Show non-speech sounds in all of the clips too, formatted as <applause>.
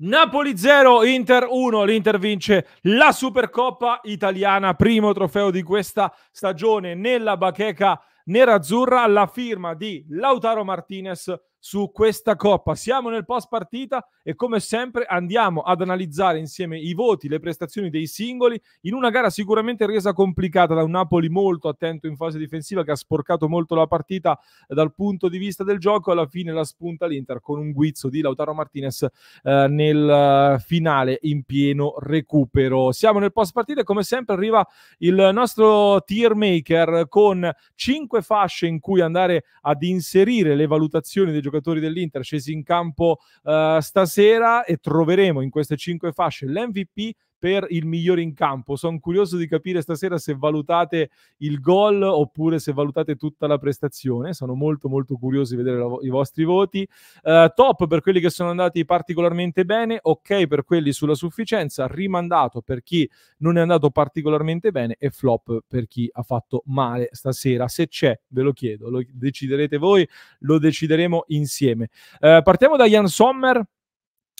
Napoli 0, Inter 1, l'Inter vince la Supercoppa italiana, primo trofeo di questa stagione nella bacheca nerazzurra, la firma di Lautaro Martinez su questa coppa. Siamo nel post partita e come sempre andiamo ad analizzare insieme i voti, le prestazioni dei singoli in una gara sicuramente resa complicata da un Napoli molto attento in fase difensiva che ha sporcato molto la partita dal punto di vista del gioco. Alla fine la spunta l'Inter con un guizzo di Lautaro Martinez eh, nel eh, finale in pieno recupero. Siamo nel post partita e come sempre arriva il nostro tier maker con 5 fasce in cui andare ad inserire le valutazioni dei giocatori giocatori dell'Inter scesi in campo uh, stasera e troveremo in queste cinque fasce l'MVP per il migliore in campo. Sono curioso di capire stasera se valutate il gol oppure se valutate tutta la prestazione. Sono molto molto curioso di vedere la, i vostri voti. Uh, top per quelli che sono andati particolarmente bene, ok per quelli sulla sufficienza, rimandato per chi non è andato particolarmente bene e flop per chi ha fatto male stasera. Se c'è, ve lo chiedo, lo deciderete voi, lo decideremo insieme. Uh, partiamo da Jan Sommer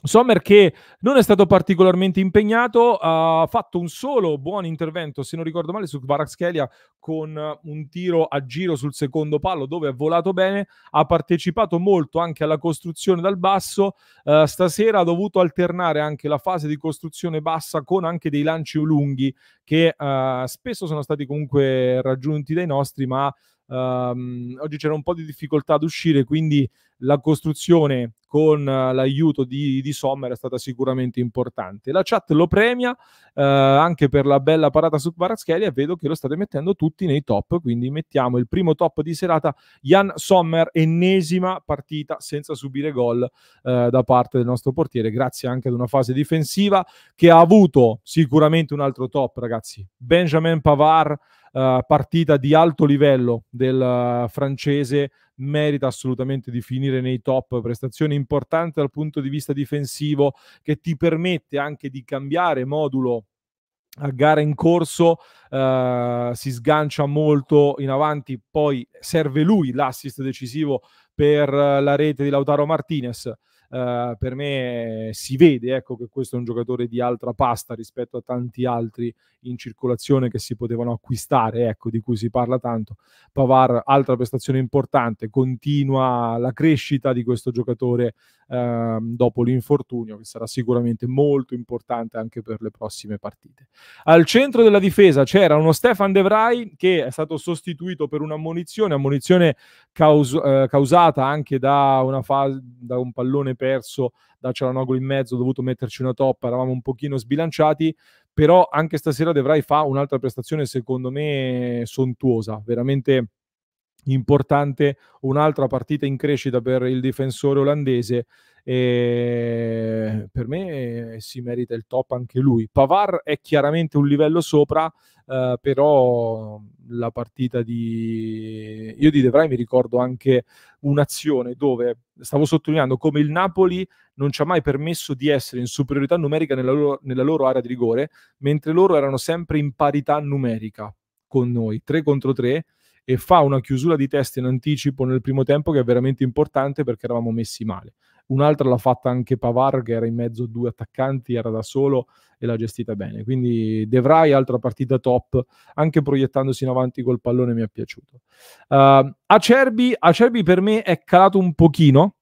Sommer che non è stato particolarmente impegnato, ha fatto un solo buon intervento, se non ricordo male, su Kvaratskhelia con un tiro a giro sul secondo palo dove ha volato bene, ha partecipato molto anche alla costruzione dal basso, uh, stasera ha dovuto alternare anche la fase di costruzione bassa con anche dei lanci lunghi che uh, spesso sono stati comunque raggiunti dai nostri, ma um, oggi c'era un po' di difficoltà ad uscire, quindi la costruzione con eh, l'aiuto di, di, Sommer è stata sicuramente importante. La chat lo premia eh, anche per la bella parata su Kvaratskhelia e vedo che lo state mettendo tutti nei top, quindi mettiamo il primo top di serata Jan Sommer, ennesima partita senza subire gol eh, da parte del nostro portiere, grazie anche ad una fase difensiva che ha avuto sicuramente un altro top, ragazzi. Benjamin Pavard. Eh, partita di alto livello del eh, francese merita assolutamente di finire nei top, prestazione importante dal punto di vista difensivo che ti permette anche di cambiare modulo a gara in corso uh, si sgancia molto in avanti, poi serve lui l'assist decisivo per la rete di Lautaro Martinez eh, per me eh, si vede ecco, che questo è un giocatore di altra pasta rispetto a tanti altri in circolazione che si potevano acquistare, ecco, di cui si parla tanto. Pavar, altra prestazione importante, continua la crescita di questo giocatore eh, dopo l'infortunio, che sarà sicuramente molto importante anche per le prossime partite. Al centro della difesa c'era uno Stefan De Vrij che è stato sostituito per un'ammonizione, ammonizione caus- eh, causata anche da, da un pallone perso da Cialanoglu in mezzo, ho dovuto metterci una toppa, eravamo un pochino sbilanciati, però anche stasera Devrai fa un'altra prestazione secondo me sontuosa, veramente importante, un'altra partita in crescita per il difensore olandese e per me si merita il top anche lui. Pavar è chiaramente un livello sopra, eh, però la partita di io di De Vrij mi ricordo anche un'azione dove stavo sottolineando come il Napoli non ci ha mai permesso di essere in superiorità numerica nella loro, nella loro area di rigore, mentre loro erano sempre in parità numerica con noi, 3 contro 3 e fa una chiusura di testa in anticipo nel primo tempo che è veramente importante perché eravamo messi male un'altra l'ha fatta anche Pavar che era in mezzo a due attaccanti, era da solo e l'ha gestita bene. Quindi De Vrij, altra partita top, anche proiettandosi in avanti col pallone mi è piaciuto. Uh, Acerbi, Acerbi per me è calato un pochino,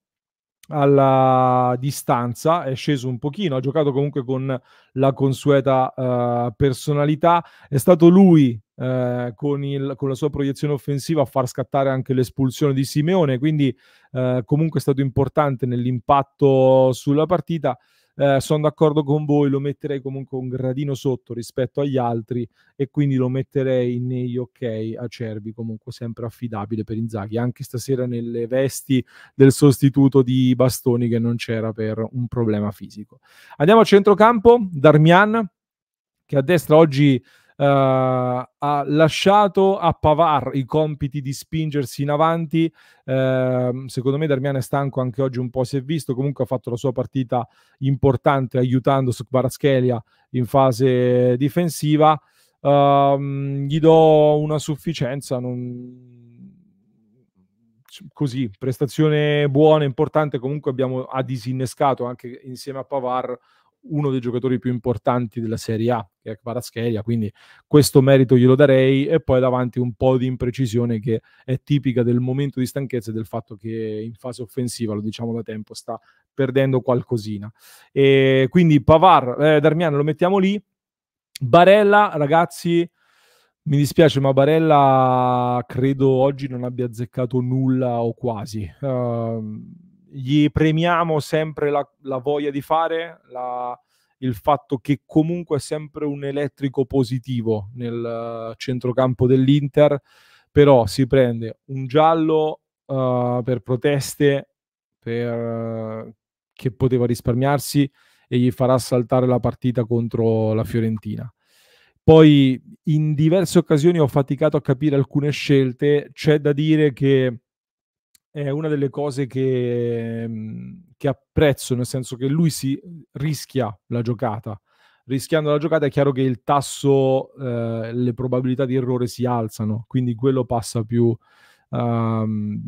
alla distanza, è sceso un pochino, ha giocato comunque con la consueta uh, personalità, è stato lui eh, con, il, con, la sua proiezione offensiva a far scattare anche l'espulsione di Simeone, quindi eh, comunque è stato importante nell'impatto sulla partita. Eh, sono d'accordo con voi, lo metterei comunque un gradino sotto rispetto agli altri e quindi lo metterei negli ok a Cervi, comunque sempre affidabile per Inzaghi, anche stasera nelle vesti del sostituto di Bastoni che non c'era per un problema fisico. Andiamo a centrocampo, Darmian che a destra oggi eh, ha lasciato a Pavar i compiti di spingersi in avanti. Ehm, secondo me Darmian è stanco anche oggi un po' si è visto, comunque ha fatto la sua partita importante aiutando Sukbaraschelia in fase difensiva. Ehm, gli do una sufficienza, non, così, prestazione buona, importante, comunque abbiamo ha disinnescato anche insieme a Pavar uno dei giocatori più importanti della Serie A, che è Paraschelia, quindi questo merito glielo darei e poi davanti un po' di imprecisione che è tipica del momento di stanchezza e del fatto che in fase offensiva, lo diciamo da tempo, sta perdendo qualcosina. E quindi Pavar, eh, Darmiano lo mettiamo lì. Barella, ragazzi, mi dispiace, ma Barella credo oggi non abbia azzeccato nulla o quasi. Uh, gli premiamo sempre la, la voglia di fare, la, il fatto che comunque è sempre un elettrico positivo nel eh, centrocampo dell'Inter, però si prende un giallo uh, per proteste per, eh, che poteva risparmiarsi e gli farà saltare la partita contro la Fiorentina. Poi in diverse occasioni ho faticato a capire alcune scelte, c'è da dire che è una delle cose che, mhmm, che, apprezzo, nel senso che lui si rischia la giocata. Rischiando la giocata è chiaro che il tasso, eh, le probabilità di errore si alzano, quindi quello passa più, um,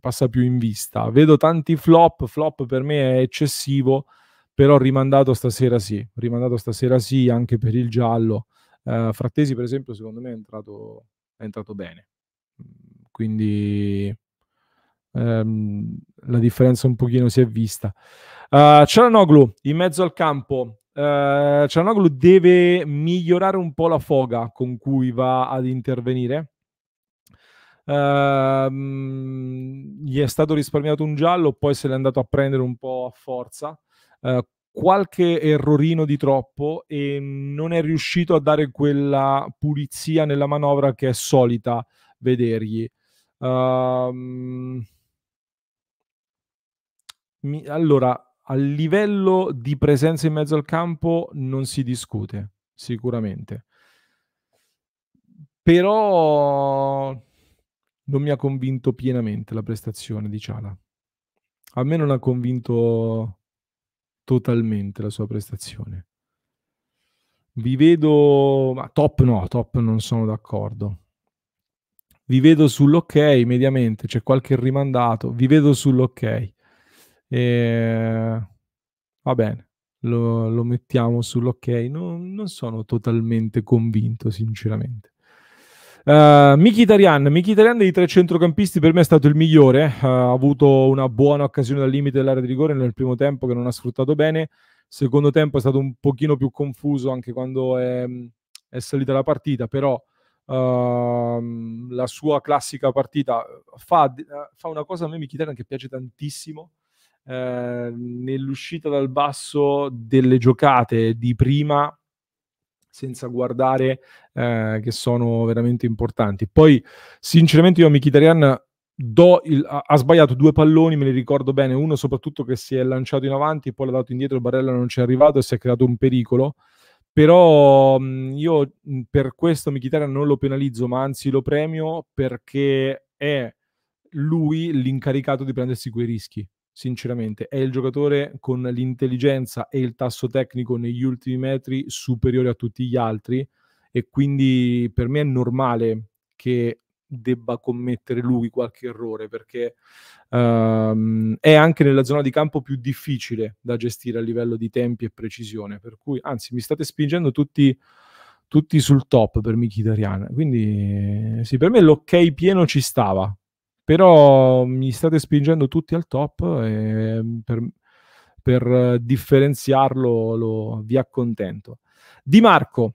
passa più in vista. Vedo tanti flop, flop per me è eccessivo, però rimandato stasera sì, rimandato stasera sì anche per il giallo. Uh, Frattesi per esempio secondo me è entrato, è entrato bene, mhmm, quindi ehm, la differenza un pochino si è vista. Uh, Cialanoglu in mezzo al campo. Uh, Cialanoglu deve migliorare un po' la foga con cui va ad intervenire. Uh, gli è stato risparmiato un giallo, poi se l'è andato a prendere un po' a forza. Uh, qualche errorino di troppo e non è riuscito a dare quella pulizia nella manovra che è solita vedergli. Uh, mi, allora, a livello di presenza in mezzo al campo non si discute, sicuramente. Però non mi ha convinto pienamente la prestazione di Ciala. A me non ha convinto totalmente la sua prestazione. Vi vedo, ma top no, top non sono d'accordo. Vi vedo sull'ok mediamente, c'è qualche rimandato, vi vedo sull'ok. E... Va bene, lo, lo mettiamo sull'ok. No, non sono totalmente convinto, sinceramente. Uh, Miki Tarian dei tre centrocampisti per me è stato il migliore, uh, ha avuto una buona occasione dal limite dell'area di rigore nel primo tempo che non ha sfruttato bene, secondo tempo è stato un pochino più confuso anche quando è, è salita la partita, però uh, la sua classica partita fa, eh, fa, una cosa a me Miki Tarian, che piace tantissimo, Ehm, nell'uscita dal basso delle giocate di prima senza guardare eh, che sono veramente importanti. Poi sinceramente io a Mkhitaryan il, ha, sbagliato due palloni, me li ricordo bene, uno soprattutto che si è lanciato in avanti, poi l'ha dato indietro, il Barella non ci è arrivato e si è creato un pericolo. Però mh, mm, io mh, mm, per questo Mkhitaryan non lo penalizzo, ma anzi lo premio perché è lui l'incaricato di prendersi quei rischi sinceramente, è il giocatore con l'intelligenza e il tasso tecnico negli ultimi metri superiore a tutti gli altri e quindi per me è normale che debba commettere lui qualche errore perché um, è anche nella zona di campo più difficile da gestire a livello di tempi e precisione per cui anzi mi state spingendo tutti, tutti sul top per Michidarian quindi sì per me l'ok pieno ci stava però mi state spingendo tutti al top e mm, per, per differenziarlo lo, vi accontento. Di Marco.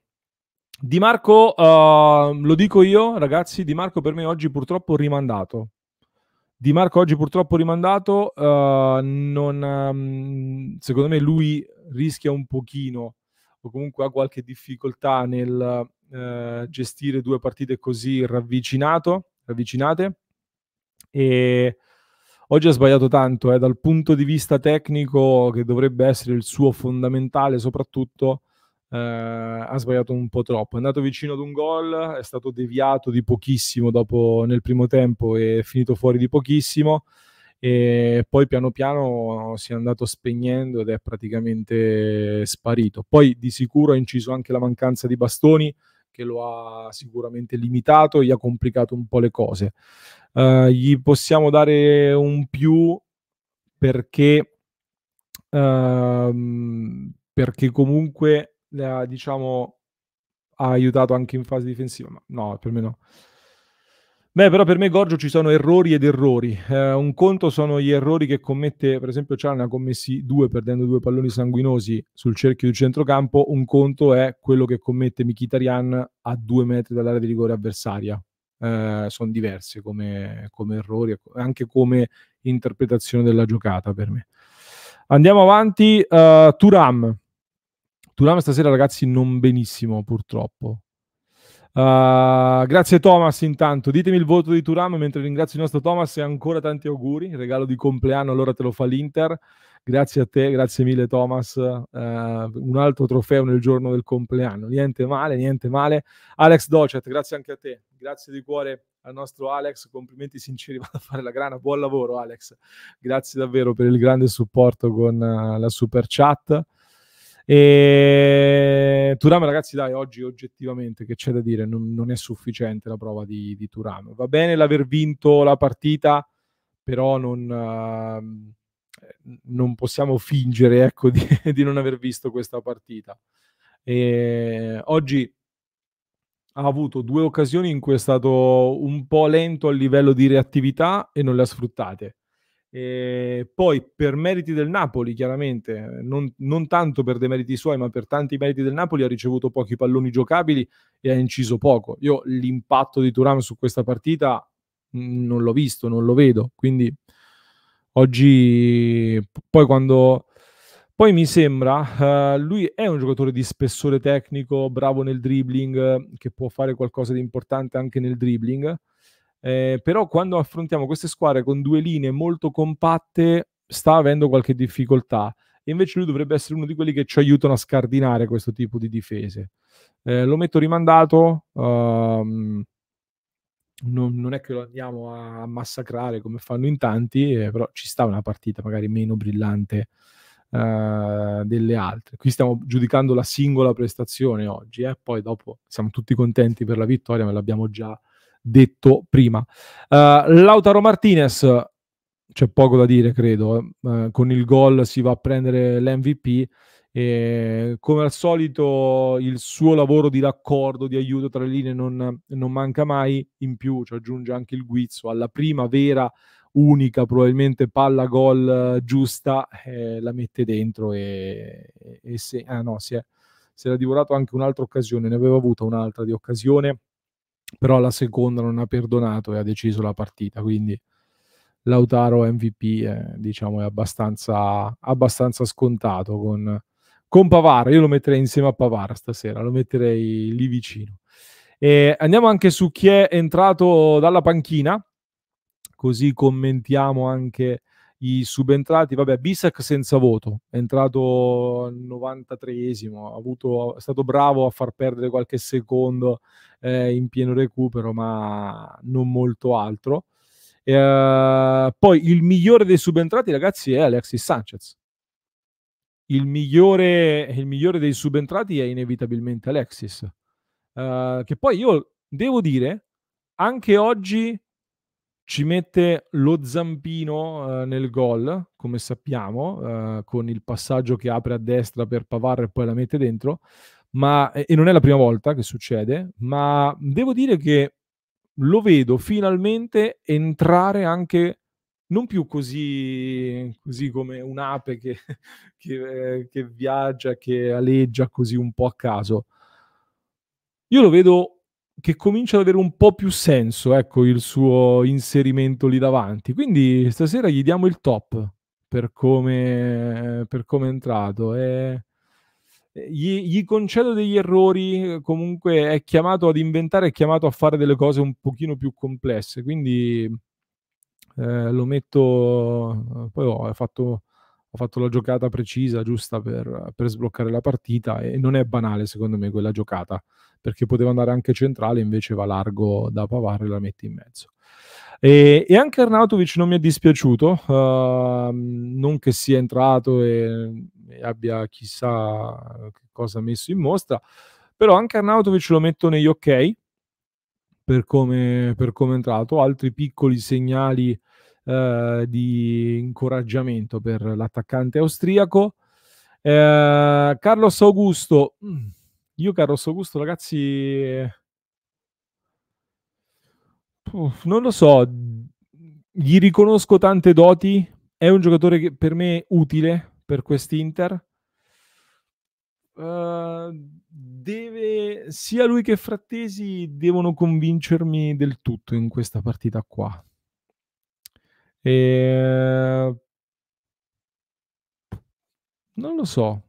Di Marco, uh, lo dico io, ragazzi, Di Marco per me oggi purtroppo rimandato. Di Marco oggi purtroppo rimandato, uh, non, um, secondo me lui rischia un pochino o comunque ha qualche difficoltà nel uh, gestire due partite così ravvicinato, ravvicinate. E oggi ha sbagliato tanto, eh, dal punto di vista tecnico, che dovrebbe essere il suo fondamentale soprattutto, eh, ha sbagliato un po' troppo. È andato vicino ad un gol, è stato deviato di pochissimo dopo, nel primo tempo e è finito fuori di pochissimo. E poi piano piano si è andato spegnendo ed è praticamente sparito. Poi di sicuro ha inciso anche la mancanza di bastoni che lo ha sicuramente limitato, e gli ha complicato un po' le cose. Uh, gli possiamo dare un più perché, uh, perché comunque eh, diciamo, ha aiutato anche in fase difensiva, ma no, per me no. Beh, però per me Gorgio ci sono errori ed errori. Eh, un conto sono gli errori che commette, per esempio Cian ha commessi due perdendo due palloni sanguinosi sul cerchio di centrocampo, un conto è quello che commette Mkhitaryan a due metri dall'area di rigore avversaria. Eh, sono diverse come, come errori, anche come interpretazione della giocata per me. Andiamo avanti, uh, eh, Turam. Turam stasera ragazzi non benissimo purtroppo. Uh, grazie Thomas intanto, ditemi il voto di Turam mentre ringrazio il nostro Thomas e ancora tanti auguri, regalo di compleanno allora te lo fa l'Inter, grazie a te, grazie mille Thomas, uh, un altro trofeo nel giorno del compleanno, niente male, niente male. Alex Docet, grazie anche a te, grazie di cuore al nostro Alex, complimenti sinceri, <laughs> vado a fare la grana, buon lavoro Alex, grazie davvero per il grande supporto con uh, la super chat. E... Turam, ragazzi, dai, oggi oggettivamente che c'è da dire, non, non è sufficiente la prova di, di, Turam. Va bene l'aver vinto la partita, però non, uh, non possiamo fingere ecco, di, <laughs> di, non aver visto questa partita. E... Oggi ha avuto due occasioni in cui è stato un po' lento a livello di reattività e non le ha sfruttate. E ehm, poi per meriti del Napoli, chiaramente, eh, non, non, tanto per demeriti suoi, ma per tanti meriti del Napoli, ha ricevuto pochi palloni giocabili e ha inciso poco. Io l'impatto di Turam su questa partita mm, non l'ho visto, non lo vedo. Quindi oggi, poi quando. Poi mi sembra, uh, lui è un giocatore di spessore tecnico, bravo nel dribbling, che può fare qualcosa di importante anche nel dribbling eh, però quando affrontiamo queste squadre con due linee molto compatte sta avendo qualche difficoltà. E invece lui dovrebbe essere uno di quelli che ci aiutano a scardinare questo tipo di difese. Eh, lo metto rimandato. Um, non, non, è che lo andiamo a massacrare come fanno in tanti, eh, però ci sta una partita magari meno brillante eh, delle altre. Qui stiamo giudicando la singola prestazione oggi, eh, poi dopo siamo tutti contenti per la vittoria, ma l'abbiamo già detto prima. Uh, Lautaro Martinez, c'è poco da dire, credo. Uh, con il gol si va a prendere l'MVP. E come al solito, il suo lavoro di raccordo, di aiuto tra le linee non, non manca mai. In più ci aggiunge anche il guizzo alla prima vera unica probabilmente palla gol giusta eh, la mette dentro e, e se, ah no, si, è, si era divorato anche un'altra occasione ne aveva avuta un'altra di occasione però la seconda non ha perdonato e ha deciso la partita, quindi Lautaro MVP è, diciamo, è abbastanza, abbastanza scontato con, con Pavara, io lo metterei insieme a Pavar stasera, lo metterei lì vicino. E andiamo anche su chi è entrato dalla panchina, così commentiamo anche i subentrati, vabbè, Bisac senza voto, è entrato al 93esimo, ha avuto, è stato bravo a far perdere qualche secondo eh, in pieno recupero, ma non molto altro. Eh, poi il migliore dei subentrati, ragazzi, è Alexis Sanchez. Il migliore, il migliore dei subentrati è inevitabilmente Alexis. Eh, che poi io devo dire, anche oggi ci mette lo zampino eh, nel gol, come sappiamo, eh, con il passaggio che apre a destra per Pavar e poi la mette dentro, ma, e non è la prima volta che succede, ma devo dire che lo vedo finalmente entrare anche non più così, così come un'ape che, <laughs> che, eh, che viaggia, che aleggia così un po' a caso. Io lo vedo che comincia ad avere un po' più senso, ecco, il suo inserimento lì davanti. Quindi stasera gli diamo il top per come, per come è entrato. E... Gli, gli, concedo degli errori, comunque è chiamato ad inventare, è chiamato a fare delle cose un pochino più complesse, quindi eh, lo metto, poi ho oh, fatto ho fatto la giocata precisa, giusta per, per, sbloccare la partita e non è banale secondo me quella giocata, perché poteva andare anche centrale, invece va largo da Pavar e la mette in mezzo. E, e anche Arnautovic non mi è dispiaciuto, uh, non che sia entrato e, e abbia chissà che cosa messo in mostra, però anche Arnautovic lo metto negli ok per come, per come è entrato, altri piccoli segnali eh, di incoraggiamento per l'attaccante austriaco. Eh, Carlos Augusto, mm, io Carlos Augusto ragazzi, Uff, non lo so, gli riconosco tante doti, è un giocatore che per me è utile per quest'Inter. Uh, deve sia lui che Frattesi devono convincermi del tutto in questa partita qua. E... Ehm, non lo so.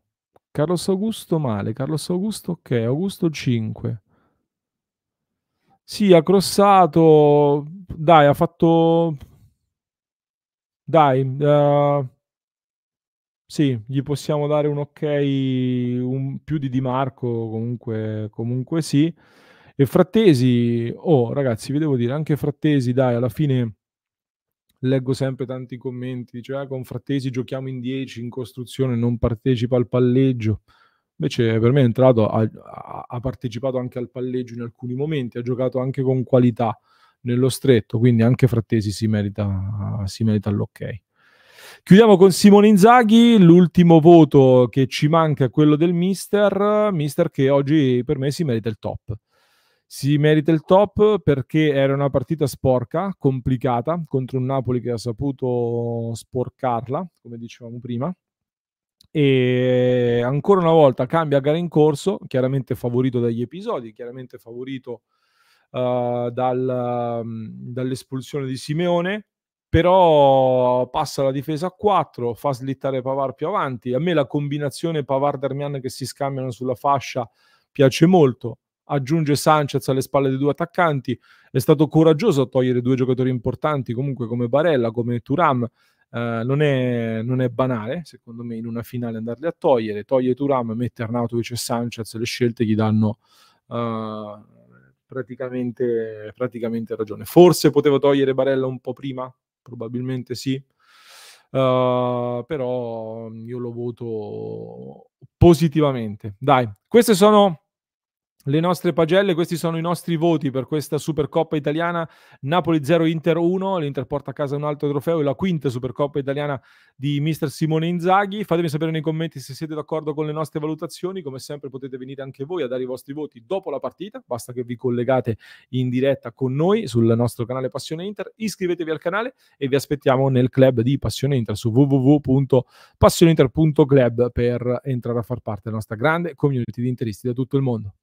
Carlos Augusto male, Carlos Augusto ok, Augusto 5. Sì, ha crossato, dai, ha fatto... Dai, uh... sì, gli possiamo dare un ok, un più di Di Marco, comunque, comunque sì. E Frattesi, oh ragazzi, vi devo dire, anche Frattesi, dai, alla fine leggo sempre tanti commenti, dice ah, con Frattesi giochiamo in 10, in costruzione non partecipa al palleggio. Invece per me è entrato, ha, ha, partecipato anche al palleggio in alcuni momenti, ha giocato anche con qualità nello stretto, quindi anche Frattesi si merita, si merita l'ok. Chiudiamo con Simone Inzaghi, l'ultimo voto che ci manca è quello del mister, mister che oggi per me si merita il top si merita il top perché era una partita sporca, complicata, contro un Napoli che ha saputo sporcarla, come dicevamo prima. E ancora una volta cambia gara in corso, chiaramente favorito dagli episodi, chiaramente favorito uh, dal, mm, dall'espulsione di Simeone, però passa la difesa a 4, fa slittare Pavar più avanti. A me la combinazione Pavar-Darmian che si scambiano sulla fascia piace molto aggiunge Sanchez alle spalle dei due attaccanti, è stato coraggioso a togliere due giocatori importanti comunque come Barella, come Turam, eh, non, è, non, è, banale secondo me in una finale andarli a togliere, toglie Turam, mette Arnautovic e Sanchez, le scelte gli danno eh, praticamente, praticamente ragione. Forse poteva togliere Barella un po' prima, probabilmente sì, Uh, però io lo voto positivamente. Dai, queste sono le nostre pagelle, questi sono i nostri voti per questa Supercoppa italiana Napoli 0 Inter 1, l'Inter porta a casa un altro trofeo e la quinta Supercoppa italiana di mister Simone Inzaghi. Fatemi sapere nei commenti se siete d'accordo con le nostre valutazioni, come sempre potete venire anche voi a dare i vostri voti dopo la partita, basta che vi collegate in diretta con noi sul nostro canale Passione Inter, iscrivetevi al canale e vi aspettiamo nel club di Passione Inter su www.passioneinter.club per entrare a far parte della nostra grande community di interisti da tutto il mondo.